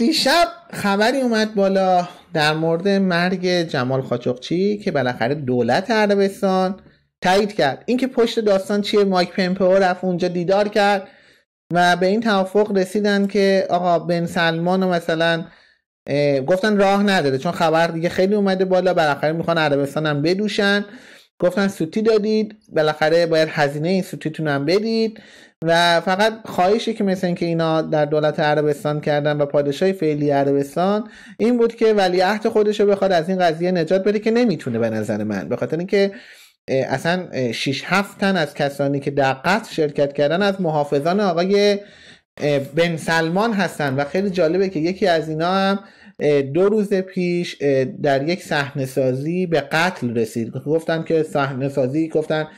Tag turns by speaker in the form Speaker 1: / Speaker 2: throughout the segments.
Speaker 1: دیشب خبری اومد بالا در مورد مرگ جمال خاچقچی که بالاخره دولت عربستان تایید کرد اینکه پشت داستان چیه مایک پمپئو رفت اونجا دیدار کرد و به این توافق رسیدن که آقا بن سلمان و مثلا گفتن راه نداره چون خبر دیگه خیلی اومده بالا بالاخره میخوان عربستان هم بدوشن گفتن سوتی دادید بالاخره باید هزینه این سوتیتون هم بدید و فقط خواهشی که مثل اینکه اینا در دولت عربستان کردن و پادشاه فعلی عربستان این بود که ولیعهد خودش رو بخواد از این قضیه نجات بده که نمیتونه به نظر من به خاطر اینکه اصلا 6 7 تن از کسانی که در قتل شرکت کردن از محافظان آقای بن سلمان هستن و خیلی جالبه که یکی از اینا هم دو روز پیش در یک صحنه سازی به قتل رسید گفتن که صحنه سازی گفتن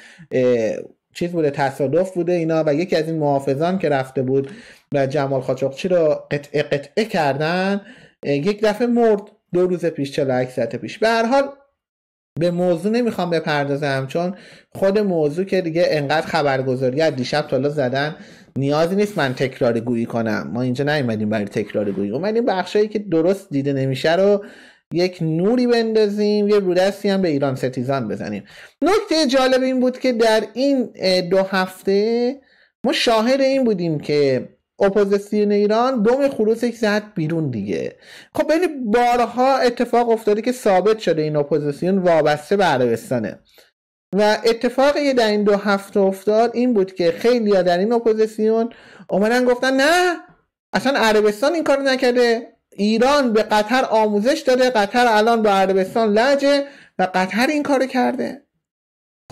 Speaker 1: چیز بوده تصادف بوده اینا و یکی از این محافظان که رفته بود و جمال خاچاقچی رو قطعه قطعه کردن یک دفعه مرد دو روز پیش 48 ساعت پیش به هر حال به موضوع نمیخوام بپردازم چون خود موضوع که دیگه انقدر خبرگزاری از دیشب تالا زدن نیازی نیست من تکرار گویی کنم ما اینجا نیومدیم برای تکرار گویی اومدیم بخشایی که درست دیده نمیشه رو یک نوری بندازیم یه رودستی هم به ایران ستیزان بزنیم نکته جالب این بود که در این دو هفته ما شاهد این بودیم که اپوزیسیون ایران دوم خروس یک زد بیرون دیگه خب ببین بارها اتفاق افتاده که ثابت شده این اپوزیسیون وابسته به عربستانه و اتفاقی که در این دو هفته افتاد این بود که خیلی ها در این اپوزیسیون اومدن گفتن نه اصلا عربستان این کار نکرده ایران به قطر آموزش داده قطر الان به عربستان لجه و قطر این کارو کرده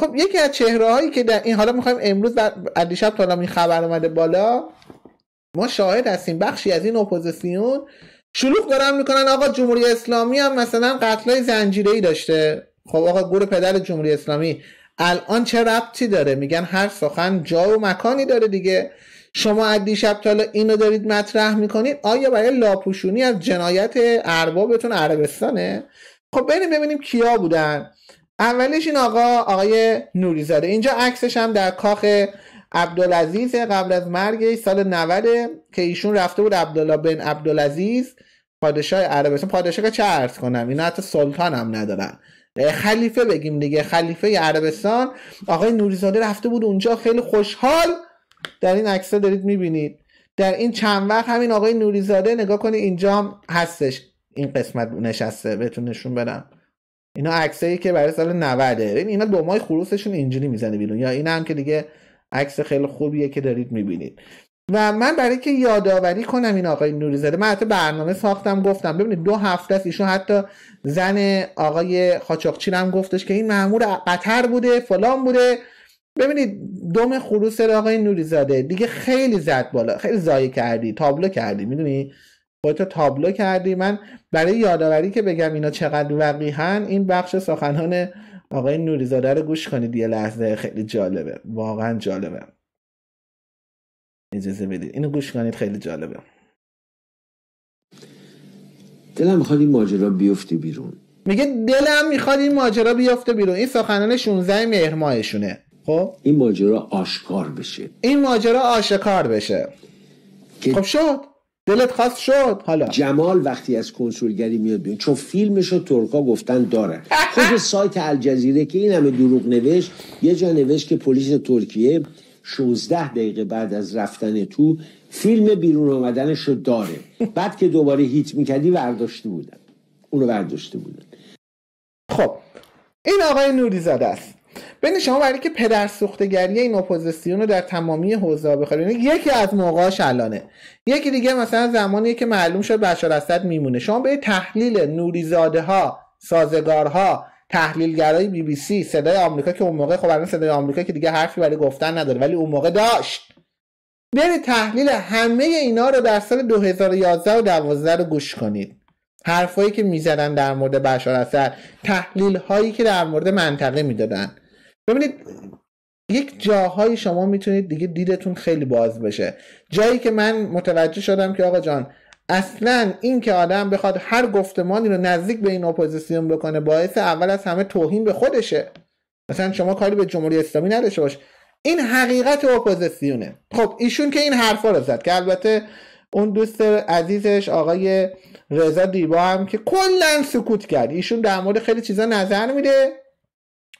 Speaker 1: خب یکی از چهره هایی که در این حالا میخوایم امروز در دیشب تا این خبر اومده بالا ما شاهد هستیم بخشی از این اپوزیسیون شلوغ دارن میکنن آقا جمهوری اسلامی هم مثلا قتلای زنجیره ای داشته خب آقا گور پدر جمهوری اسلامی الان چه ربطی داره میگن هر سخن جا و مکانی داره دیگه شما از دیشب تا اینو دارید مطرح میکنید آیا برای لاپوشونی از جنایت اربابتون عربستانه خب بریم ببینیم کیا بودن اولش این آقا آقای نوریزاده اینجا عکسش هم در کاخ عبدالعزیز قبل از مرگش سال 90 که ایشون رفته بود عبدالله بن عبدالعزیز پادشاه عربستان پادشاه که چه عرض کنم اینا حتی سلطان هم ندارن خلیفه بگیم دیگه خلیفه عربستان آقای نوریزاده رفته بود اونجا خیلی خوشحال در این عکس دارید میبینید در این چند وقت همین آقای نوریزاده نگاه کنید اینجا هم هستش این قسمت نشسته بهتون نشون بدم اینا عکسایی که برای سال 90 این اینا ماه خروسشون اینجوری میزنه بیرون یا این هم که دیگه عکس خیلی خوبیه که دارید میبینید و من برای که یادآوری کنم این آقای نوریزاده من حتی برنامه ساختم گفتم ببینید دو هفته است ایشون حتی زن آقای خاچاقچی هم گفتش که این مأمور قطر بوده فلان بوده ببینید دم خروس آقای نوری زاده دیگه خیلی زد بالا خیلی زایه کردی تابلو کردی میدونی خودتو تابلو کردی من برای یادآوری که بگم اینا چقدر وقیحن این بخش سخنان آقای نوریزاده رو گوش کنید یه لحظه خیلی جالبه واقعا جالبه اجازه بدید اینو گوش کنید خیلی جالبه دلم میخواد این ماجرا بیفته بیرون میگه دلم میخواد این ماجرا بیفته بیرون این سخنان 16 مهر خب این ماجرا آشکار بشه این ماجرا آشکار بشه خب شد دلت خواست شد حالا جمال وقتی از کنسولگری میاد بیان چون فیلمش رو ترکا گفتن دارن خود سایت الجزیره که این همه دروغ نوشت یه جا نوشت که پلیس ترکیه 16 دقیقه بعد از رفتن تو فیلم بیرون آمدنش رو داره بعد که دوباره هیت میکردی ورداشته بودن اونو ورداشته بودن خب این آقای نوری است ببین شما برای که پدر سوختگری این اپوزیسیون رو در تمامی حوزه بخورید یعنی یکی از موقعاش الانه یکی دیگه مثلا زمانی که معلوم شد بشار اسد میمونه شما به تحلیل نوریزاده ها سازگارها تحلیلگرای بی بی سی صدای آمریکا که اون موقع خب الان صدای آمریکا که دیگه حرفی برای گفتن نداره ولی اون موقع داشت برید تحلیل همه اینا رو در سال 2011 و 12 رو گوش کنید حرفایی که میزدن در مورد بشار اسد تحلیل هایی که در مورد منطقه میدادن ببینید یک جاهایی شما میتونید دیگه دیدتون خیلی باز بشه جایی که من متوجه شدم که آقا جان اصلا این که آدم بخواد هر گفتمانی رو نزدیک به این اپوزیسیون بکنه باعث اول از همه توهین به خودشه مثلا شما کاری به جمهوری اسلامی نداشته باش این حقیقت اپوزیسیونه خب ایشون که این حرفا رو زد که البته اون دوست عزیزش آقای رضا دیبا هم که کلا سکوت کرد ایشون در مورد خیلی چیزا نظر میده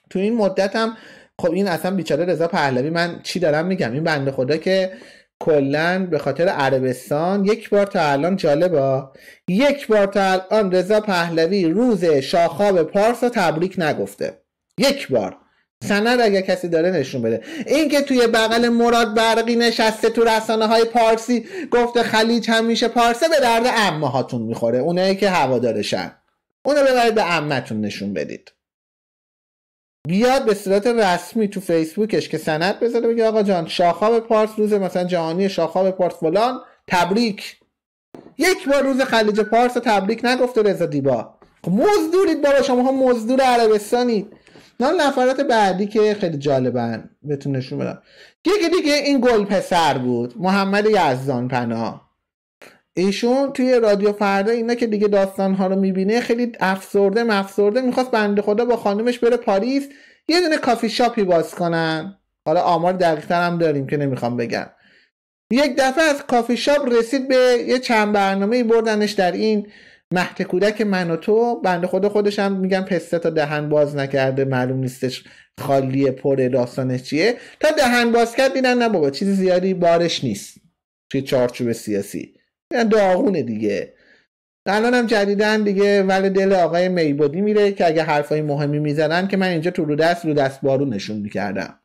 Speaker 1: تو این مدت هم خب این اصلا بیچاره رضا پهلوی من چی دارم میگم این بنده خدا که کلا به خاطر عربستان یک بار تا الان جالبا یک بار تا الان رضا پهلوی روز شاخاب پارس رو تبریک نگفته یک بار سند اگر کسی داره نشون بده اینکه توی بغل مراد برقی نشسته تو رسانه های پارسی گفته خلیج همیشه پارسه به درد امه هاتون میخوره اونایی که هوادارشن اونو ببرید به امتون نشون بدید بیاد به صورت رسمی تو فیسبوکش که سند بذاره بگه آقا جان شاخاب پارس روز مثلا جهانی شاخاب پارس فلان تبریک یک بار روز خلیج پارس تبریک نگفته رضا دیبا خب مزدورید بابا شما هم مزدور عربستانید نه نفرات بعدی که خیلی جالبن بهتون نشون بدم یکی دیگه این گل پسر بود محمد یزدان پناه ایشون توی رادیو فردا اینا که دیگه داستان ها رو میبینه خیلی افسرده مفسرده میخواست بنده خدا با خانمش بره پاریس یه دونه کافی شاپی باز کنن حالا آمار دقیق هم داریم که نمیخوام بگم یک دفعه از کافی شاپ رسید به یه چند برنامه بردنش در این محت کودک من و تو بنده خدا خودش هم میگن پسته تا دهن باز نکرده معلوم نیستش خالی پر داستانش چیه تا دهن باز کرد دیدن نه بابا زیادی بارش نیست توی چارچوب سیاسی داغونه دیگه الان هم جدیدن دیگه ولی دل آقای میبودی میره که اگه حرفای مهمی میزنن که من اینجا تو رو دست رو دست بارو نشون میکردم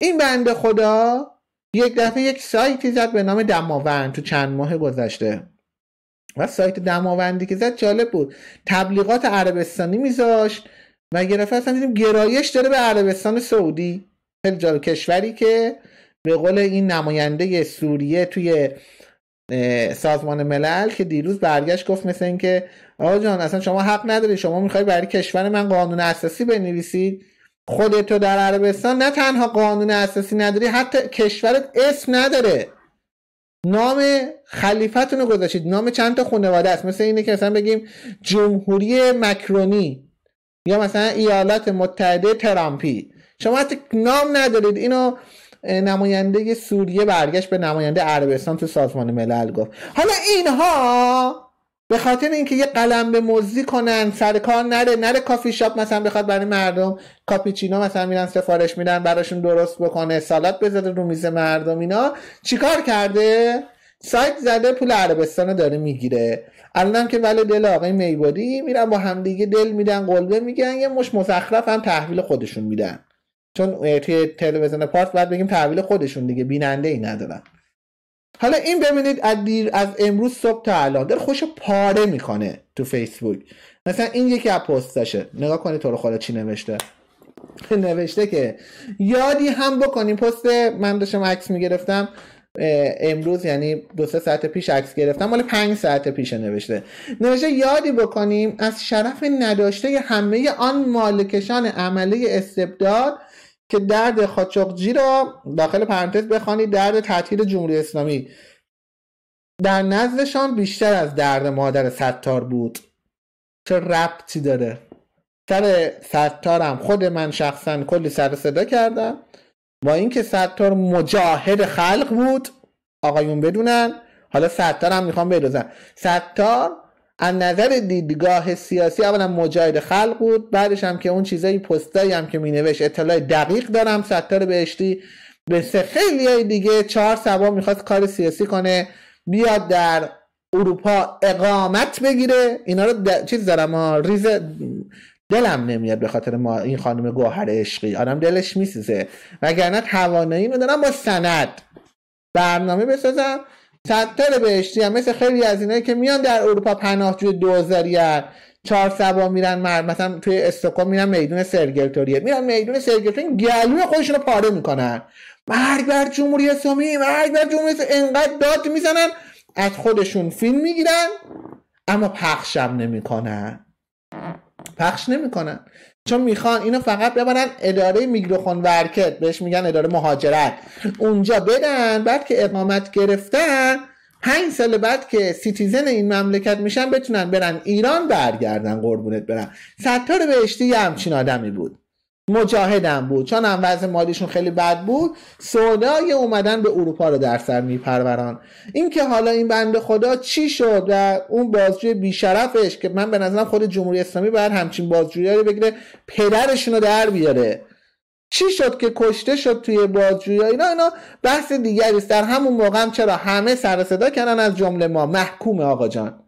Speaker 1: این بند خدا یک دفعه یک سایتی زد به نام دماوند تو چند ماه گذشته و سایت دماوندی که زد جالب بود تبلیغات عربستانی میذاشت و گرفت اصلا دیدیم گرایش داره به عربستان سعودی خیلی کشوری که به قول این نماینده سوریه توی سازمان ملل که دیروز برگشت گفت مثل اینکه آقا جان اصلا شما حق نداری شما میخوای برای کشور من قانون اساسی بنویسید خودتو در عربستان نه تنها قانون اساسی نداری حتی کشورت اسم نداره نام خلیفتون رو گذاشتید نام چند تا خانواده است مثل اینه که مثلا بگیم جمهوری مکرونی یا مثلا ایالات متحده ترامپی شما حتی نام ندارید اینو نماینده سوریه برگشت به نماینده عربستان تو سازمان ملل گفت حالا اینها به خاطر اینکه یه قلم به مزدی کنن سر کار نره نره کافی شاپ مثلا بخواد برای مردم کاپیچینو مثلا میرن سفارش میدن براشون درست بکنه سالات بذاره رو میز مردم اینا چیکار کرده سایت زده پول عربستان داره میگیره الانم که ولی دل آقای میبادی میرن با همدیگه دل میدن قلبه میگن یه مش مزخرف هم تحویل خودشون میدن چون توی تلویزیون پارت باید بگیم تحویل خودشون دیگه بیننده ای ندارن حالا این ببینید از دیر از امروز صبح تا الان داره خوش پاره میکنه تو فیسبوک مثلا این یکی از پستاشه نگاه کنید تو رو خدا چی نوشته نوشته که یادی هم بکنیم پست من داشتم عکس میگرفتم امروز یعنی دو سه ساعت پیش عکس گرفتم مال پنج ساعت پیش نوشته نوشته یادی بکنیم از شرف نداشته همه آن مالکشان عمله استبداد که درد خاچقجی را داخل پرانتز بخوانید درد تعطیل جمهوری اسلامی در نزدشان بیشتر از درد مادر ستار بود چه ربطی داره سر ستارم خود من شخصا کلی سر صدا کردم با اینکه ستار مجاهد خلق بود آقایون بدونن حالا ستار هم میخوام بدوزن ستار از نظر دیدگاه سیاسی اولا مجاهد خلق بود بعدش هم که اون چیزایی پستایی هم که مینوشت اطلاع دقیق دارم ستار بهشتی به سه خیلی دیگه چهار سبا میخواست کار سیاسی کنه بیاد در اروپا اقامت بگیره اینا رو د... چیز دارم ریز دلم نمیاد به خاطر ما این خانم گوهر عشقی آدم دلش میسیزه وگرنه توانایی میدارم با سند برنامه بسازم متصدر بهشتی هم مثل خیلی از اینایی که میان در اروپا پناهجوی دوزاری چهار سبا میرن مر مثلا توی استکهلم میرن میدون سرگلتوریه میرن میدون سرگلتوریه گلوی خودشون رو پاره میکنن مرگ بر جمهوری اسلامی مرگ بر جمهوری اسلامی انقدر داد میزنن از خودشون فیلم میگیرن اما پخشم نمیکنن پخش نمیکنن چون میخوان اینو فقط ببرن اداره میگروخون ورکت بهش میگن اداره مهاجرت اونجا بدن بعد که اقامت گرفتن پنج سال بعد که سیتیزن این مملکت میشن بتونن برن ایران برگردن قربونت برن ستار بهشتی یه همچین آدمی بود مجاهدم بود چون هم وضع مالیشون خیلی بد بود سودای اومدن به اروپا رو در سر میپروران اینکه حالا این بنده خدا چی شد و اون بازجوی بیشرفش که من به نظرم خود جمهوری اسلامی باید همچین بازجویی رو بگیره پدرشون رو در بیاره چی شد که کشته شد توی بازجویی اینا اینا بحث دیگری در همون موقع هم چرا همه سر صدا کردن از جمله ما محکوم آقا جان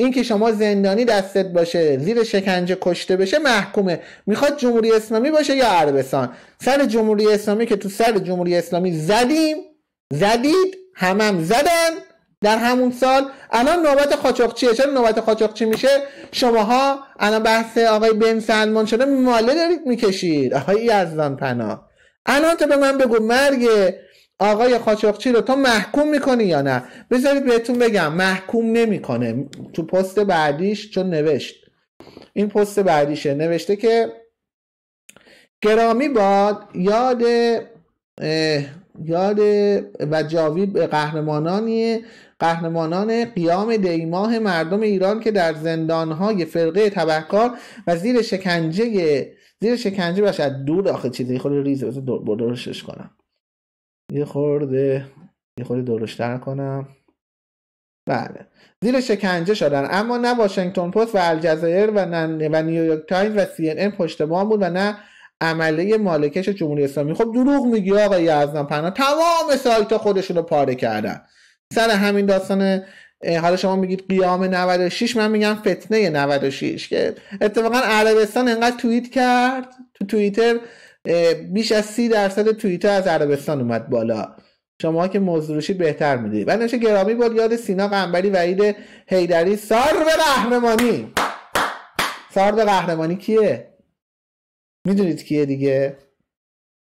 Speaker 1: اینکه شما زندانی دستت باشه زیر شکنجه کشته بشه محکومه میخواد جمهوری اسلامی باشه یا عربستان سر جمهوری اسلامی که تو سر جمهوری اسلامی زدیم زدید همم هم زدن در همون سال الان نوبت خاچاقچیه چرا نوبت خاچاقچی میشه شماها الان بحث آقای بن سلمان شده ماله دارید میکشید آقای یزدان پناه الان تو به من بگو مرگ آقای خاشقچی رو تو محکوم میکنی یا نه بذارید بهتون بگم محکوم نمیکنه تو پست بعدیش چون نوشت این پست بعدیشه نوشته که گرامی باد یاد یاد و جاوی قهرمانانی قهرمانان قیام دیماه مردم ایران که در زندانهای فرقه تبهکار و زیر شکنجه زیر شکنجه باشد دور آخه چیزی خود ریز بزن دور کنم یه خورده یه خورده درشتر کنم بله زیر شکنجه شدن اما نه واشنگتن پست و الجزایر و نه و نیویورک تایمز و سی ان پشتبان بود و نه عمله مالکش جمهوری اسلامی خب دروغ میگی آقا یزدان پنا تمام سایت خودشون رو پاره کردن سر همین داستان حالا شما میگید قیام 96 من میگم فتنه 96 که اتفاقا عربستان انقدر توییت کرد تو توییتر بیش از سی درصد توییتر از عربستان اومد بالا شما که مزروشید بهتر میدید نشه گرامی بود یاد سینا قنبری وعید هیدری سار به قهرمانی سار به قهرمانی کیه میدونید کیه دیگه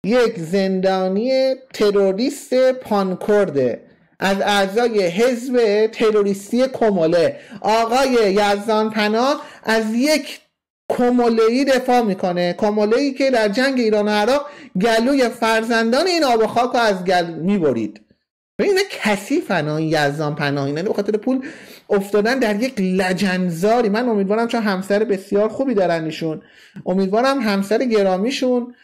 Speaker 1: یک زندانی تروریست پانکرده از اعضای حزب تروریستی کموله آقای یزدان پناه از یک کومولهی دفاع میکنه کومولهی که در جنگ ایران و عراق گلوی فرزندان این آب و خاک رو از گل میبرید اینه کسی این یزدان پناهینه یعنی به خاطر پول افتادن در یک لجنزاری من امیدوارم چون همسر بسیار خوبی دارن ایشون امیدوارم همسر گرامیشون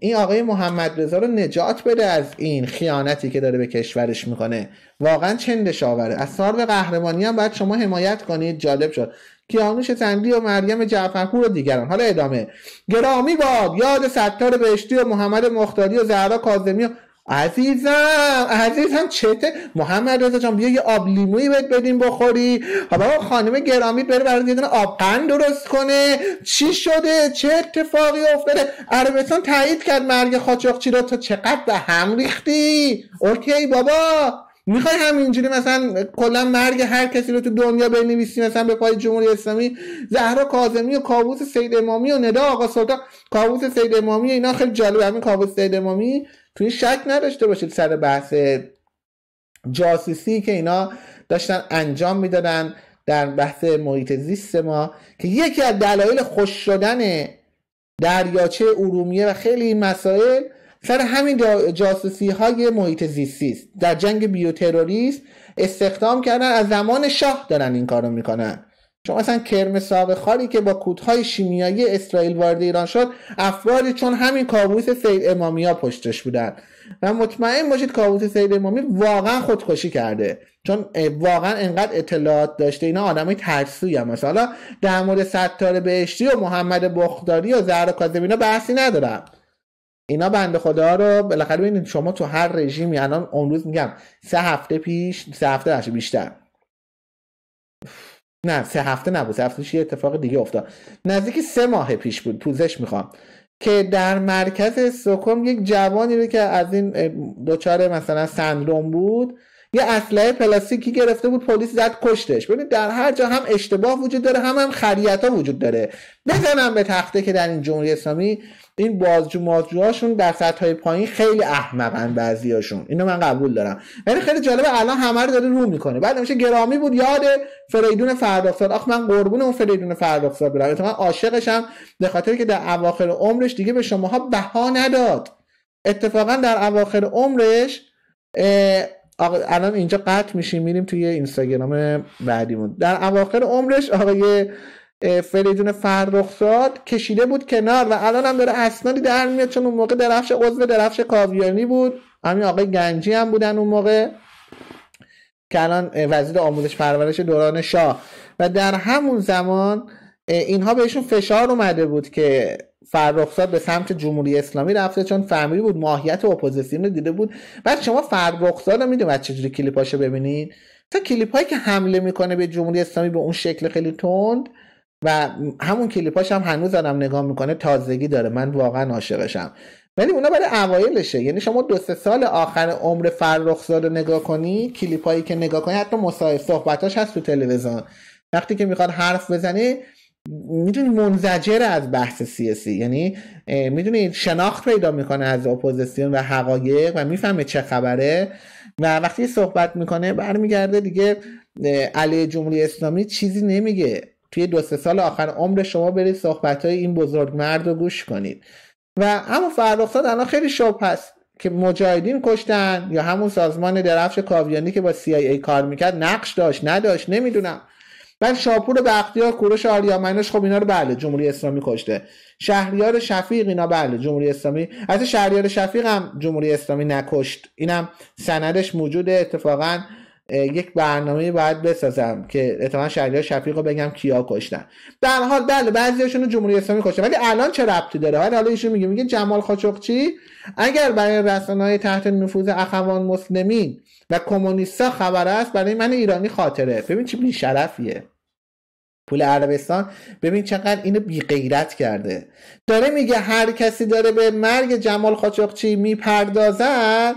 Speaker 1: این آقای محمد رضا رو نجات بده از این خیانتی که داره به کشورش میکنه واقعا چندش آوره از سار به قهرمانی هم باید شما حمایت کنید جالب شد کیانوش سندی و مریم جعفرپور و دیگران حالا ادامه گرامی باد یاد ستار بهشتی و محمد مختاری و زهرا کاظمی و عزیزم عزیزم چته محمد رضا جان بیا یه آب لیمویی بهت بدیم بخوری حالا خانم گرامی بره برای یه دونه آب قند درست کنه چی شده چه اتفاقی افتاده عربستان تایید کرد مرگ چی رو تا چقدر به هم ریختی اوکی بابا میخوای همینجوری مثلا کلا مرگ هر کسی رو تو دنیا بنویسی مثلا به پای جمهوری اسلامی زهرا کاظمی و کابوس سید امامی و ندا آقا سلطان کابوس سید امامی اینا خیلی جالبه همین کابوس سید امامی توی این شک نداشته باشید سر بحث جاسوسی که اینا داشتن انجام میدادن در بحث محیط زیست ما که یکی از دلایل خوش شدن دریاچه ارومیه و خیلی این مسائل سر همین جاسوسی های محیط زیستی است در جنگ بیوتروریسم استخدام کردن از زمان شاه دارن این کارو میکنن چون مثلا کرم صاحب خاری که با کودهای شیمیایی اسرائیل وارد ایران شد افرادی چون همین کابوس سید امامی ها پشتش بودن و مطمئن باشید کابوس سید امامی واقعا خودکشی کرده چون واقعا انقدر اطلاعات داشته اینا آدمای ترسوی هم مثلا در مورد ستار بهشتی و محمد بخداری و زهرا کاظمی بحثی ندارم اینا بنده خدا رو بالاخره ببینید شما تو هر رژیمی الان امروز میگم سه هفته پیش سه هفته داشت بیشتر نه سه هفته نبود سه هفته پیش یه اتفاق دیگه افتاد نزدیک سه ماه پیش بود پوزش میخوام که در مرکز سکم یک جوانی رو که از این دوچاره مثلا سندروم بود یه اسلحه پلاستیکی گرفته بود پلیس زد کشتش ببین در هر جا هم اشتباه وجود داره هم هم خریتا وجود داره بزنم به تخته که در این جمهوری اسلامی این بازجو مازجوهاشون در سطح های پایین خیلی احمقن بعضیاشون اینو من قبول دارم ولی یعنی خیلی جالبه الان همه رو داره رو میکنه بعد میشه گرامی بود یاد فریدون فرداخسار آخ من قربون اون فریدون فرداخسار برم من عاشقشم به خاطر که در اواخر عمرش دیگه به شماها بها نداد اتفاقا در اواخر عمرش الان اینجا قطع میشیم میریم توی اینستاگرام بعدیمون در اواخر عمرش آقای فریدون فرخزاد کشیده بود کنار و الان هم داره اسنادی در میاد چون اون موقع درفش عضو درفش کاویانی بود همین آقای گنجی هم بودن اون موقع که الان وزیر آموزش پرورش دوران شاه و در همون زمان اینها بهشون فشار اومده بود که فرخزاد به سمت جمهوری اسلامی رفته چون فهمیده بود ماهیت اپوزیسیون رو دیده بود بعد شما فرخزاد رو میدونید چجوری کلیپاشو ببینید تا کلیپ هایی که حمله میکنه به جمهوری اسلامی به اون شکل خیلی تند و همون کلیپاش هم هنوز آدم نگاه میکنه تازگی داره من واقعا عاشقشم ولی اونا برای اوایلشه یعنی شما دو سه سال آخر عمر فرخزاد رو نگاه کنی کلیپایی که نگاه کنی حتی مصاحبه صحبتاش هست تو تلویزیون وقتی که میخواد حرف بزنه میدونی منزجر از بحث سیاسی یعنی میدونی شناخت پیدا میکنه از اپوزیسیون و حقایق و میفهمه چه خبره و وقتی صحبت میکنه برمیگرده دیگه علیه جمهوری اسلامی چیزی نمیگه توی دو سه سال آخر عمر شما برید صحبت های این بزرگ مرد رو گوش کنید و اما فرخزاد الان خیلی شب هست که مجاهدین کشتن یا همون سازمان درفش کاویانی که با CIA کار میکرد نقش داشت نداشت نمیدونم بعد شاپور بختیار کوروش آریامنش خب اینا رو بله جمهوری اسلامی کشته شهریار شفیق اینا بله جمهوری اسلامی از شهریار شفیق هم جمهوری اسلامی نکشت اینم سندش موجوده اتفاقا یک برنامه باید بسازم که احتمالاً شهریار شفیق رو بگم کیا کشتن در حال بله بعضیاشون رو جمهوری اسلامی کشتن ولی الان چه ربطی داره ولی حالا ایشون میگه میگه جمال خاشقچی اگر برای های تحت نفوذ اخوان مسلمین و کمونیستا خبر است برای من ایرانی خاطره ببین چه بیشرفیه پول عربستان ببین چقدر اینو بی کرده داره میگه هر کسی داره به مرگ جمال خاشقچی میپردازد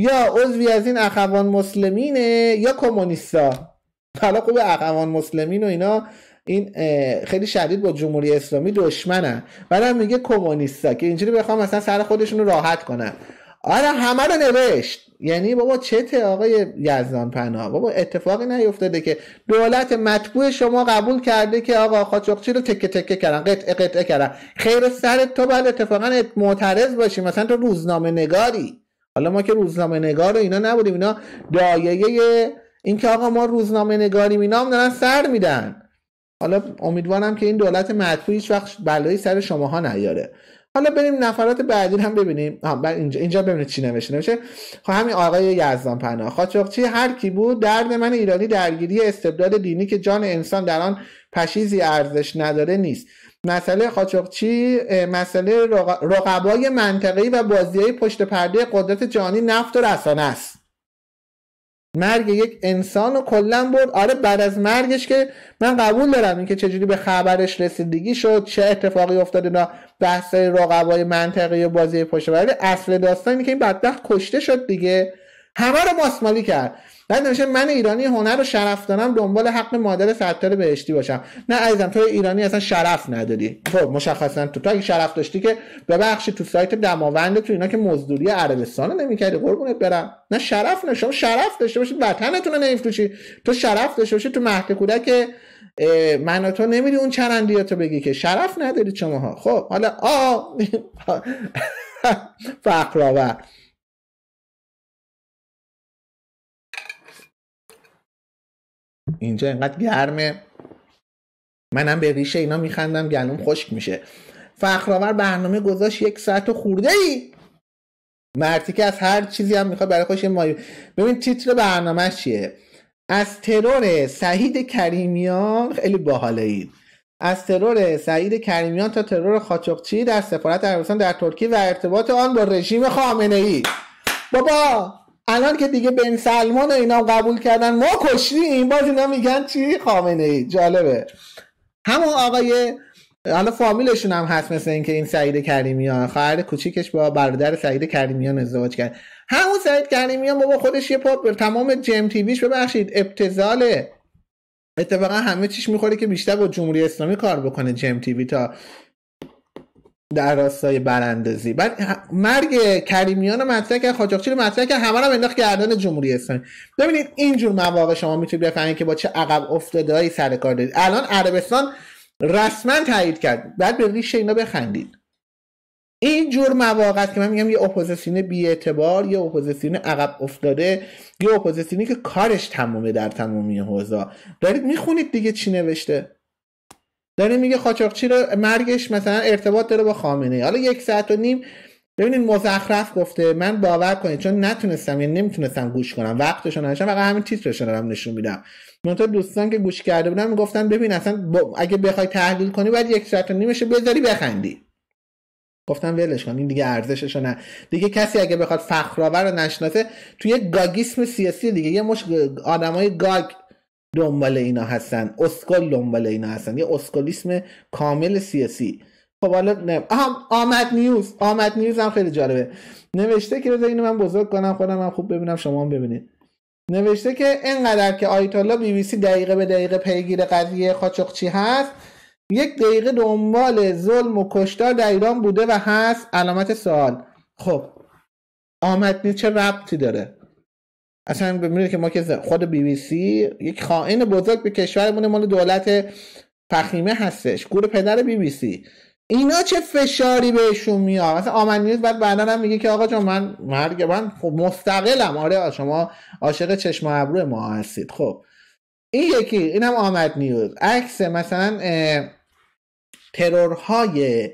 Speaker 1: یا عضوی از این اخوان مسلمینه یا کمونیستا حالا خوب اخوان مسلمین و اینا این خیلی شدید با جمهوری اسلامی دشمنن بعدم میگه کمونیستا که اینجوری بخوام مثلا سر خودشون راحت کنن آره همه رو نوشت یعنی بابا چته آقای یزدان پناه بابا اتفاقی نیفتاده که دولت مطبوع شما قبول کرده که آقا خاچقچی رو تکه تکه کردن قطعه قطعه کردن خیر سرت تو بعد اتفاقا معترض باشی مثلا تو روزنامه نگاری حالا ما که روزنامه نگار و اینا نبودیم اینا دایه این که آقا ما روزنامه نگاریم اینا هم دارن سر میدن حالا امیدوارم که این دولت مطبوع هیچ وقت بلایی سر شماها نیاره حالا بریم نفرات بعدی هم ببینیم اینجا اینجا ببینید چی نوشته نمیشه خب همین آقای یزدان پناه چی؟ هر کی بود درد من ایرانی درگیری استبداد دینی که جان انسان در آن پشیزی ارزش نداره نیست مسئله قاچاقچی مسئله رقبای منطقی و بازی پشت پرده قدرت جهانی نفت و رسانه است مرگ یک انسان و کلا برد آره بعد از مرگش که من قبول دارم اینکه چجوری به خبرش رسیدگی شد چه اتفاقی افتاده نه بحث رقبای منطقی و بازی پشت پرده اصل داستان اینه که این بدبخت کشته شد دیگه همه رو ماسمالی کرد بعد نمیشه من ایرانی هنر رو شرف دارم دنبال حق مادر ستار بهشتی باشم نه عزیزم تو ایرانی اصلا شرف نداری خب مشخصا تو تو اگه شرف داشتی که ببخشید تو سایت دماوند تو اینا که مزدوری عربستان نمیکردی قربونت برم نه شرف نه شما شرف داشته باشی وطنتون رو نمیفروشی تو شرف داشته باشی تو مهد که من تو نمیری اون چرندیاتو بگی که شرف نداری شماها خب حالا آ اینجا اینقدر گرمه منم به ریشه اینا میخندم گلوم خشک میشه فخرآور برنامه گذاشت یک ساعت و خورده ای مرتی که از هر چیزی هم میخواد برای خوش مای ببین تیتر برنامه چیه از ترور سعید کریمیان خیلی باحاله از ترور سعید کریمیان تا ترور خاچقچی در سفارت عربستان در ترکیه و ارتباط آن با رژیم خامنه ای بابا الان که دیگه بن سلمان و اینا قبول کردن ما کشتیم باز اینا میگن چی خامنه ای جالبه همون آقای حالا فامیلشون هم هست مثل اینکه این سعید کریمیان خواهر کوچیکش با برادر سعید کریمیان ازدواج کرد همون سعید کریمیان بابا خودش یه پاپ تمام جم تیویش ببخشید ابتزاله اتفاقا همه چیش میخوره که بیشتر با جمهوری اسلامی کار بکنه جم تیوی تا در راستای براندازی بعد مرگ کریمیان رو مطرح کرد خاجاقچی رو مطرح کرد همه رو انداخت گردن جمهوری اسلامی ببینید اینجور مواقع شما میتونید بفهمید که با چه عقب افتادهایی سر کار دارید الان عربستان رسما تایید کرد بعد به ریش اینا بخندید این جور مواقع که من میگم یه اپوزیسیون بی اعتبار یه اپوزیسیون عقب افتاده یه اپوزیسیونی که کارش تمومه در تمامی حوزه دارید میخونید دیگه چی نوشته داره میگه خاچاقچی رو مرگش مثلا ارتباط داره با خامنه حالا یک ساعت و نیم ببینید مزخرف گفته من باور کنید چون نتونستم یعنی نمیتونستم گوش کنم وقتشون نداشتم فقط همین تیترش رو هم نشون میدم منتها دوستان که گوش کرده بودن میگفتن ببین اصلا اگه بخوای تحلیل کنی باید یک ساعت و نیمش بذاری بخندی گفتم ولش کن این دیگه ارزشش نه دیگه کسی اگه بخواد فخرآور رو نشناسه توی گاگیسم سیاسی دیگه یه مش آدمای گاگ دنبال اینا هستن اسکل دنبال اینا هستن یه اسکولیسم کامل سیاسی خب حالا آمد نیوز آمد نیوز هم خیلی جالبه نوشته که بذار اینو من بزرگ کنم خودم هم خوب ببینم شما هم ببینید نوشته که اینقدر که آیت الله بی دقیقه به دقیقه پیگیر قضیه خاچقچی هست یک دقیقه دنبال ظلم و کشتار در ایران بوده و هست علامت سوال خب آمد نیوز چه ربطی داره اصلا ببینید که ما که خود بی بی سی یک خائن بزرگ به کشورمون مال دولت فخیمه هستش گور پدر بی بی سی اینا چه فشاری بهشون میاد مثلا آمد نیوز بعد بعدا هم میگه که آقا جان من مرگ من خب مستقلم آره شما عاشق چشم ابرو ما هستید خب این یکی اینم آمد نیوز عکس مثلا ترورهای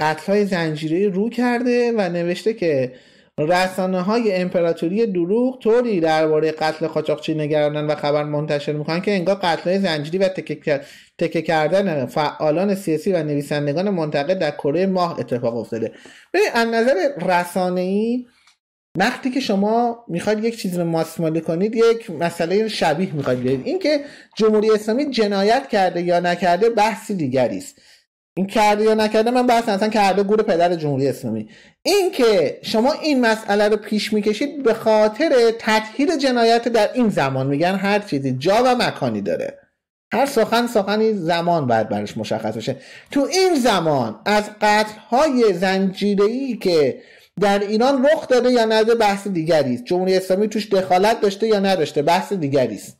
Speaker 1: قتل های زنجیری رو کرده و نوشته که رسانه های امپراتوری دروغ طوری درباره قتل قاچاقچی نگرانن و خبر منتشر میکنن که انگار قتل زنجیری و تکه, کردن فعالان سیاسی و نویسندگان منتقد در کره ماه اتفاق افتاده ببین از نظر رسانه ای وقتی که شما میخواید یک چیز رو ماسمالی کنید یک مسئله شبیه میخواید بیارید اینکه جمهوری اسلامی جنایت کرده یا نکرده بحثی دیگری است این کرده یا نکرده من بحث اصلا کرده گور پدر جمهوری اسلامی این که شما این مسئله رو پیش میکشید به خاطر تطهیر جنایت در این زمان میگن هر چیزی جا و مکانی داره هر سخن سخنی زمان باید برش مشخص بشه تو این زمان از قتل های زنجیری که در ایران رخ داده یا نده بحث دیگری است جمهوری اسلامی توش دخالت داشته یا نداشته بحث دیگری است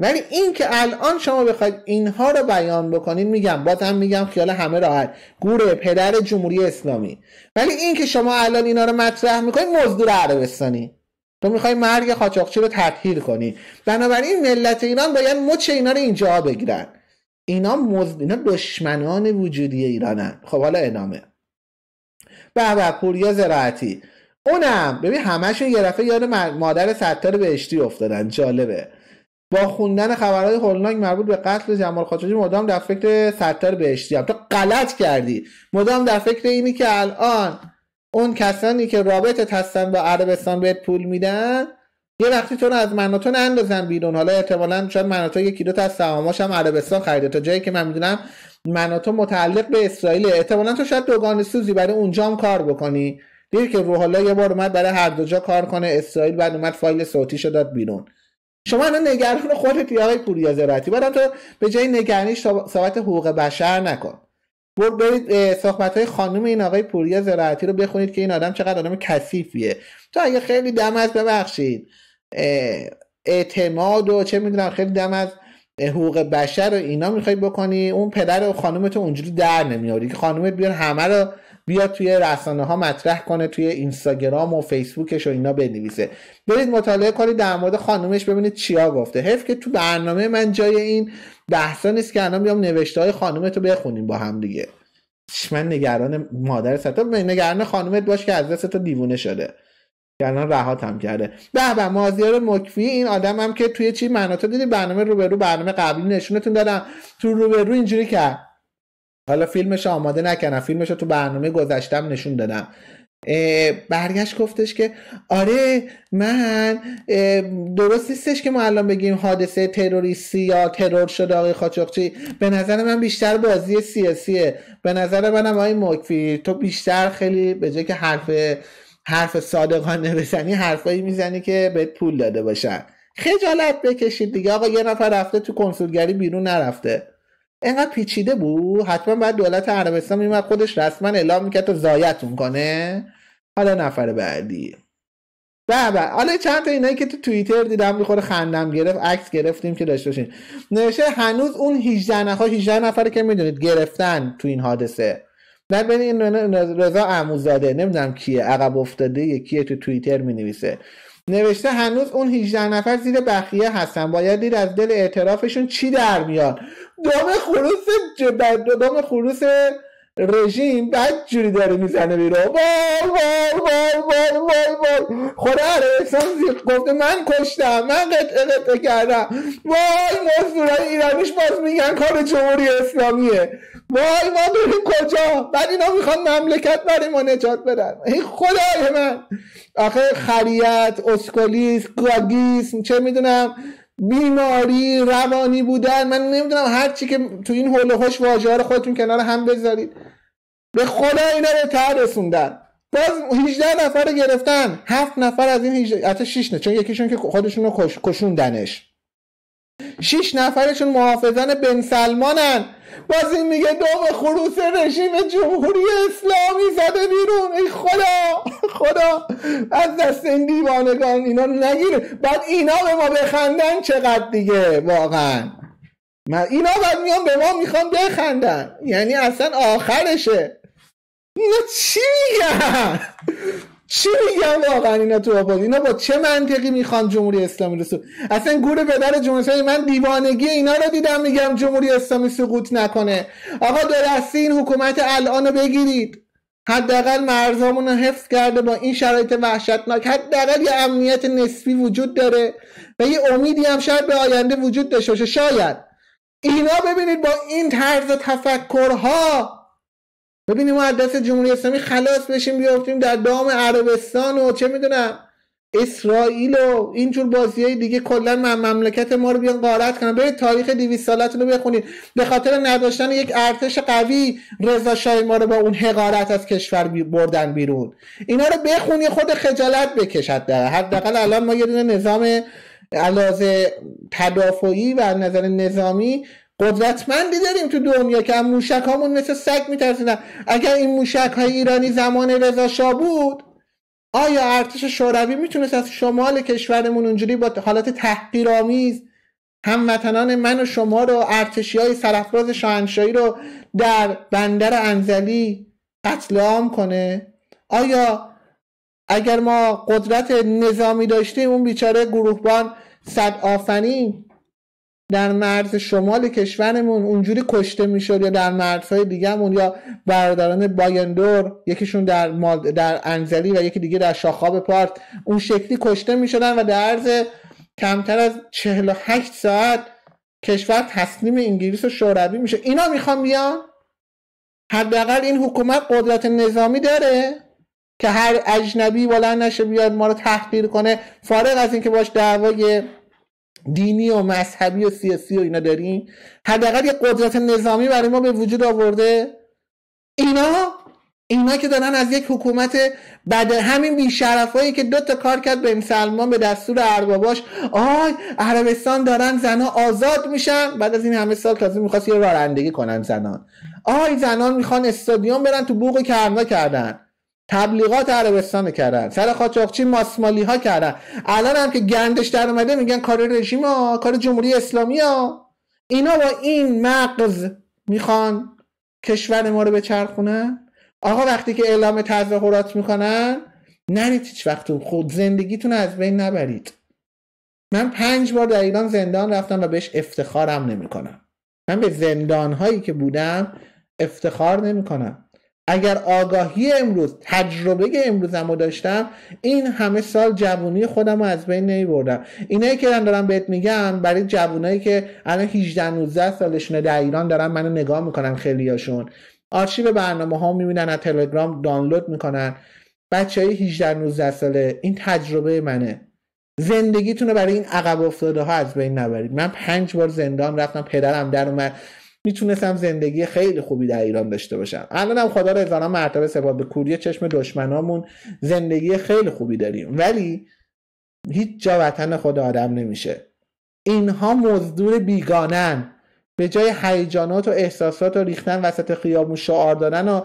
Speaker 1: ولی این که الان شما بخواید اینها رو بیان بکنید میگم باز هم میگم خیال همه راحت گوره پدر جمهوری اسلامی ولی این که شما الان اینا رو مطرح میکنید مزدور عربستانی تو میخوای مرگ خاچاقچی رو تطهیر کنی بنابراین ملت ایران باید مچ اینا رو اینجا بگیرن اینا مزد... اینا دشمنان وجودی ایرانن خب حالا ادامه به پوریا زراعتی اونم ببین همشون یه رفعه یاد مادر ستار بهشتی افتادن جالبه با خوندن خبرهای هولناک مربوط به قتل جمال خاشقجی مدام در فکر ستار بهشتی هم تو غلط کردی مدام در فکر اینی که الان اون کسانی که رابطه هستن با عربستان بهت پول میدن یه وقتی تو رو از تو اندازن بیرون حالا احتمالا شاید تو یکی دو از سهاماش هم عربستان خریده تا جایی که من میدونم تو متعلق به اسرائیل احتمالا تو شاید دوگان سوزی برای اونجا هم کار بکنی دیر که روحالا یه بار اومد برای هر دو جا کار کنه اسرائیل بعد اومد فایل صوتی داد بیرون شما الان نگران خودتی آقای پوریا زراعتی بعدم تو به جای نگرانیش صحبت حقوق بشر نکن بر برید صحبت های خانم این آقای پوریا زراعتی رو بخونید که این آدم چقدر آدم کثیفیه تو اگه خیلی دم از ببخشید اعتماد و چه میدونم خیلی دم از حقوق بشر رو اینا میخوای بکنی اون پدر و خانومت اونجوری در نمیاری که خانومت بیان همه رو بیا توی رسانه ها مطرح کنه توی اینستاگرام و فیسبوکش و اینا بنویسه برید مطالعه کاری در مورد خانومش ببینید چیا گفته حیف که تو برنامه من جای این بحثا نیست که الان بیام نوشته های خانومت رو بخونیم با هم دیگه من نگران مادر ستا نگران خانومت باش که از دست تو دیوونه شده که الان رهات هم کرده به به مازیار مکفی این آدم هم که توی چی مناتو دیدی برنامه رو برنامه قبلی نشونتون دادم تو رو اینجوری کرد حالا فیلمش آماده نکنم فیلمش تو برنامه گذشتم نشون دادم برگشت گفتش که آره من درست نیستش که ما الان بگیم حادثه تروریستی یا ترور شده آقای خاچقچی به نظر من بیشتر بازی سیاسیه به نظر منم آقای مکفی تو بیشتر خیلی به جای که حرف حرف صادقانه بزنی حرفایی میزنی که بهت پول داده باشن خجالت بکشید دیگه آقا یه نفر رفته تو کنسولگری بیرون نرفته اینقدر پیچیده بود حتما بعد دولت عربستان میومد خودش رسما اعلام میکرد تا زایتون کنه حالا نفر بعدی بابا حالا چند تا اینایی که تو توییتر دیدم میخوره خندم گرفت عکس گرفتیم که داشته باشین نوشته هنوز اون 18 نفر 18 نفر که میدونید گرفتن تو این حادثه بعد ببین این رضا عموزاده نمیدونم کیه عقب افتاده یکیه تو توییتر مینویسه نوشته هنوز اون 18 نفر زیر بخیه هستن باید دید از دل اعترافشون چی در میاد دام خروس دام خروس رژیم بد جوری داره میزنه بیرو وای وای وای وای وای وای خدا علیه زیر گفته من کشتم من قطعه قطعه کردم وای مزدوران ایرانیش باز میگن کار جمهوری اسلامیه وای ما بریم کجا بعد اینا میخوان مملکت برای ما نجات بدن این خدای من آخه خریت اسکولیس گاگیسم چه میدونم بیماری روانی بودن من نمیدونم هر چی که تو این حول خوش واژه رو خودتون کنار هم بذارید به خدا اینا رو تر رسوندن باز 18 نفر رو گرفتن 7 نفر از این 18 حتی 6 نه چون یکیشون که خودشون رو کشوندنش شیش نفرشون محافظان بن سلمانن باز این میگه دام خروس رژیم جمهوری اسلامی زده بیرون ای خدا خدا از دست این دیوانگان اینا نگیره بعد اینا به ما بخندن چقدر دیگه واقعا من اینا بعد میان به ما میخوان بخندن یعنی اصلا آخرشه اینا چی میگن چی میگن واقعا اینا تو آباد اینا با چه منطقی میخوان جمهوری اسلامی رو اصلا گور پدر جمهوری اسلامی من دیوانگی اینا رو دیدم میگم جمهوری اسلامی سقوط نکنه آقا درستی این حکومت الان رو بگیرید حداقل مرزامون رو حفظ کرده با این شرایط وحشتناک حداقل یه امنیت نسبی وجود داره و یه امیدی هم شاید به آینده وجود داشته باشه شاید اینا ببینید با این طرز تفکرها ببینیم ما از دست جمهوری اسلامی خلاص بشیم بیافتیم در دام عربستان و چه میدونم اسرائیل و اینجور بازی های دیگه کلا مملکت ما رو بیان غارت کنن برید تاریخ 200 سالتون رو بخونید به خاطر نداشتن یک ارتش قوی رضا شاه ما رو با اون حقارت از کشور بردن بیرون اینا رو بخونی خود خجالت بکشد در حداقل الان ما یه دونه نظام علاوه تدافعی و نظر نظامی قدرتمندی داریم تو دنیا که هم موشک مثل سگ میترسیدن اگر این موشک های ایرانی زمان رضا بود آیا ارتش شوروی میتونست از شمال کشورمون اونجوری با حالت تحقیرآمیز هموطنان من و شما رو ارتشی های سرفراز شاهنشاهی رو در بندر انزلی قتل عام کنه آیا اگر ما قدرت نظامی داشتیم اون بیچاره گروهبان صد آفنی در مرز شمال کشورمون اونجوری کشته میشد یا در مرزهای دیگهمون یا برادران بایندور یکیشون در, در انزلی و یکی دیگه در شاخاب پارت اون شکلی کشته میشدن و در عرض کمتر از 48 ساعت کشور تسلیم انگلیس و شوروی میشه اینا میخوام بیان حداقل این حکومت قدرت نظامی داره که هر اجنبی بلند نشه بیاد ما رو تحقیر کنه فارغ از اینکه باش دعوای دینی و مذهبی و سیاسی و اینا داریم حداقل یه قدرت نظامی برای ما به وجود آورده اینا اینا که دارن از یک حکومت بعد همین بیشرفایی که دو تا کار کرد به سلمان به دستور ارباباش آی عربستان دارن زنها آزاد میشن بعد از این همه سال تازه میخواست یه رانندگی کنن زنان آی زنان میخوان استادیوم برن تو بوق کرنا کردن تبلیغات عربستان کردن سر خاچاقچی ماسمالی ها کردن الان هم که گندش در اومده میگن کار رژیم ها کار جمهوری اسلامی ها اینا با این مغز میخوان کشور ما رو به چرخونه آقا وقتی که اعلام تظاهرات میکنن نرید هیچ وقت خود زندگیتون از بین نبرید من پنج بار در ایران زندان رفتم و بهش افتخارم نمیکنم من به زندان هایی که بودم افتخار نمیکنم اگر آگاهی امروز تجربه امروز داشتم این همه سال جوونی خودم رو از بین بردم اینایی که من دارم بهت میگم برای جوونایی که الان 18 19 سالشونه در ایران دارن منو نگاه میکنن خیلیاشون آرشیو برنامه ها میبینن از تلگرام دانلود میکنن بچه های 18 19 ساله این تجربه منه زندگیتون رو برای این عقب افتاده ها از بین نبرید من پنج بار زندان رفتم پدرم در اومد میتونستم زندگی خیلی خوبی در ایران داشته باشم الانم خدا رو هزاران مرتبه سپاه به کوری چشم دشمنامون زندگی خیلی خوبی داریم ولی هیچ جا وطن خود آدم نمیشه اینها مزدور بیگانن به جای هیجانات و احساسات و ریختن وسط خیابون شعار دادن و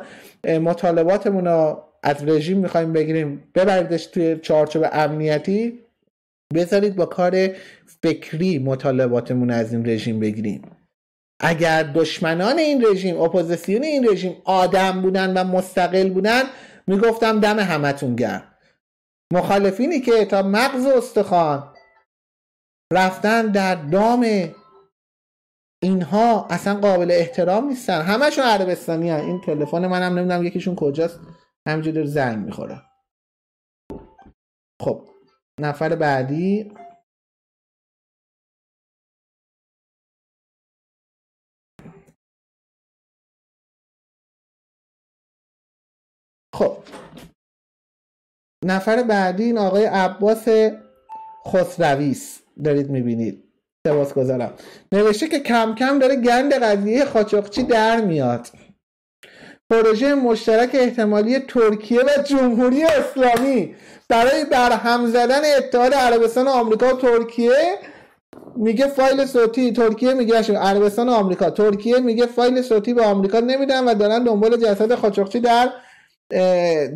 Speaker 1: مطالباتمون رو از رژیم میخوایم بگیریم ببریدش توی چارچوب امنیتی بذارید با کار فکری مطالباتمون از این رژیم بگیریم اگر دشمنان این رژیم اپوزیسیون این رژیم آدم بودن و مستقل بودن میگفتم دم همتون گرم مخالفینی که تا مغز استخوان رفتن در دام اینها اصلا قابل احترام نیستن همشون عربستانی هن. این تلفن منم نمیدونم یکیشون کجاست همینجور زنگ میخوره خب نفر بعدی خب نفر بعدی این آقای عباس خسرویس دارید میبینید سپاس گذارم نوشته که کم کم داره گند قضیه خاچقچی در میاد پروژه مشترک احتمالی ترکیه و جمهوری اسلامی برای برهم زدن اتحاد عربستان و آمریکا و ترکیه میگه فایل صوتی ترکیه میگه عربستان و آمریکا ترکیه میگه فایل صوتی به آمریکا نمیدن و دارن دنبال جسد خاچخچی در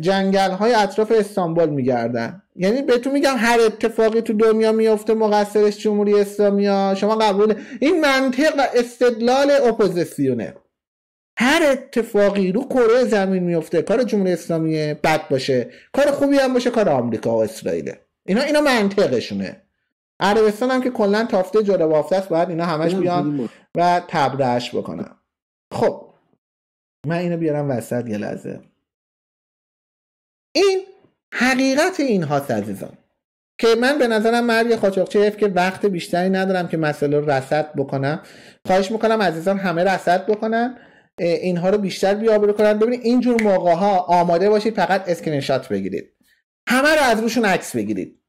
Speaker 1: جنگل های اطراف استانبول میگردن یعنی بهتون میگم هر اتفاقی تو دنیا میفته مقصرش جمهوری اسلامی ها شما قبول این منطق و استدلال اپوزیسیونه هر اتفاقی رو کره زمین میفته کار جمهوری اسلامی بد باشه کار خوبی هم باشه کار آمریکا و اسرائیل. اینا اینا منطقشونه عربستان هم که کلا تافته جدا بافته است باید اینا همش بیان و تبرعش بکنم خب من اینو بیارم وسط یه این حقیقت این هاست عزیزان که من به نظرم مرگ ایف که وقت بیشتری ندارم که مسئله رو رسد بکنم خواهش میکنم عزیزان همه رسد بکنن اینها رو بیشتر بیابرو کنن ببینید اینجور موقع ها آماده باشید فقط اسکرین بگیرید همه رو از روشون عکس بگیرید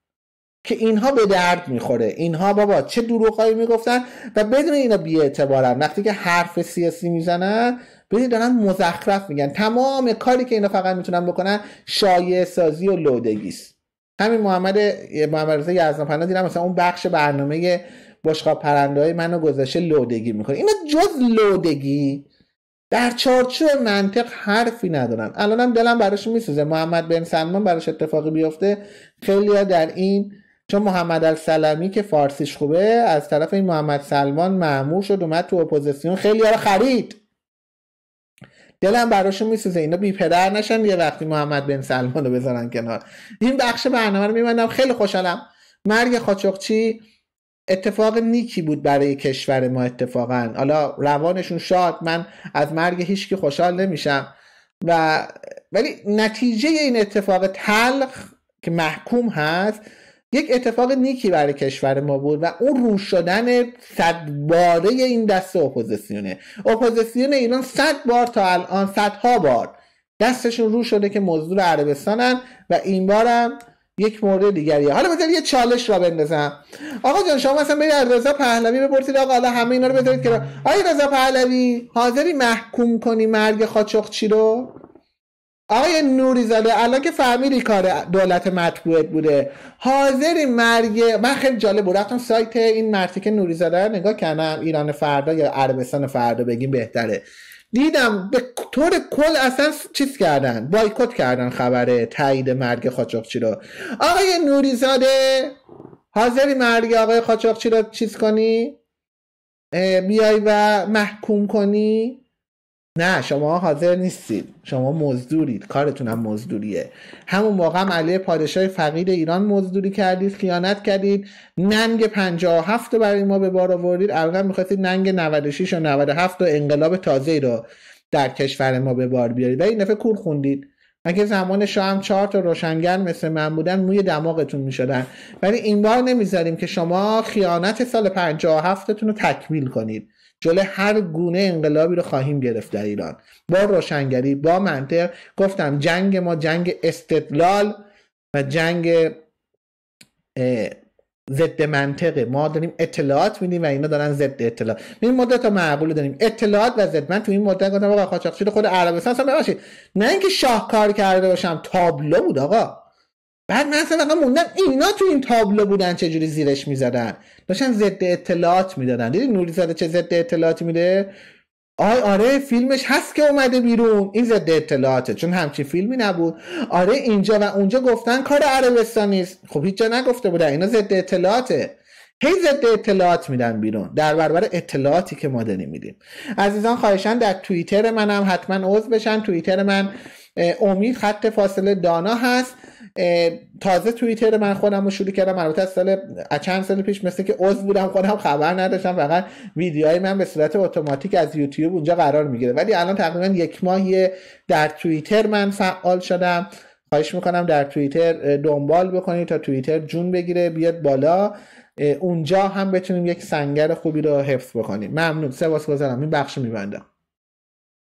Speaker 1: که اینها به درد میخوره اینها بابا چه دروغایی میگفتن و بدون اینا بی اعتبارن وقتی که حرف سیاسی میزنن ببینید دارن مزخرف میگن تمام کاری که اینا فقط میتونن بکنن شایع سازی و لودگیست همین محمد محمد رضا یزدان دیدم مثلا اون بخش برنامه بشقاب پرنده های منو گذاشته لودگی میکنه اینا جز لودگی در چارچوب منطق حرفی ندارن الانم دلم براش میسوزه محمد بن سلمان براش اتفاقی بیفته خیلی ها در این چون محمد السلمی که فارسیش خوبه از طرف این محمد سلمان معمور شد اومد تو اپوزیسیون خیلی ها خرید دلم براشون میسوزه اینا بی پدر نشن یه وقتی محمد بن سلمان رو بذارن کنار این بخش برنامه رو میبندم خیلی خوشحالم مرگ خاچقچی اتفاق نیکی بود برای کشور ما اتفاقا حالا روانشون شاد من از مرگ هیچکی خوشحال نمیشم و ولی نتیجه این اتفاق تلخ که محکوم هست یک اتفاق نیکی برای کشور ما بود و اون رو شدن باره این دست اپوزیسیونه اپوزیسیون ایران صد بار تا الان صدها بار دستشون رو شده که مزدور عربستانن و این بارم یک مورد دیگریه حالا بذار یه چالش را بندازم آقا جان شما مثلا برید از رضا پهلوی بپرسید آقا حالا همه اینا رو بذارید که آیا رضا پهلوی حاضری محکوم کنی مرگ خاچخچی رو آقای نوری زاده الان که فهمیدی کار دولت مطبوعت بوده حاضری مرگ من خیلی جالب بود رفتم سایت این مرتی که نوری زاده رو نگاه کردم ایران فردا یا عربستان فردا بگیم بهتره دیدم به طور کل اصلا چیز کردن بایکوت کردن خبر تایید مرگ خاچاقچی رو آقای نوری زاده حاضری مرگ آقای خاچاقچی رو چیز کنی بیای و محکوم کنی نه شما حاضر نیستید شما مزدورید کارتون هم مزدوریه همون موقع علی پادشاه فقیر ایران مزدوری کردید خیانت کردید ننگ 57 رو برای ما به بار آوردید اولا میخواستید ننگ 96 و 97 و انقلاب تازه رو در کشور ما به بار بیارید این دفعه کور خوندید مگه زمان شاه هم چهار تا روشنگر مثل من بودن موی دماغتون میشدن ولی این بار نمیذاریم که شما خیانت سال 57 تون رو تکمیل کنید جلو هر گونه انقلابی رو خواهیم گرفت در ایران با روشنگری با منطق گفتم جنگ ما جنگ استدلال و جنگ ضد منطقه ما داریم اطلاعات میدیم و اینا دارن ضد اطلاعات این مدت تا معقول داریم اطلاعات و ضد من تو این مدت گفتم آقا خود عربستان اصلا ببخشید نه اینکه شاهکار کرده باشم تابلو بود آقا بعد من اصلا موندم اینا تو این تابلو بودن چجوری زیرش میزدن داشتن ضد اطلاعات میدادن دیدی نوری زده چه ضد اطلاعات میده آی آره فیلمش هست که اومده بیرون این ضد اطلاعاته چون همچین فیلمی نبود آره اینجا و اونجا گفتن کار عربستان نیست خب هیچ جا نگفته بودن اینا ضد اطلاعاته هی ضد اطلاعات میدن بیرون در برابر اطلاعاتی که ما داریم میدیم عزیزان خواهشان در توییتر منم حتما عضو بشن توییتر من امید خط فاصله دانا هست تازه توییتر من خودم رو شروع کردم البته از سال چند سال پیش مثل که عضو بودم خودم خبر نداشتم فقط ویدیوهای من به صورت اتوماتیک از یوتیوب اونجا قرار میگیره ولی الان تقریبا یک ماهی در توییتر من فعال شدم خواهش میکنم در توییتر دنبال بکنید تا توییتر جون بگیره بیاد بالا اونجا هم بتونیم یک سنگر خوبی رو حفظ بکنیم ممنون سپاسگزارم این بخش میبندم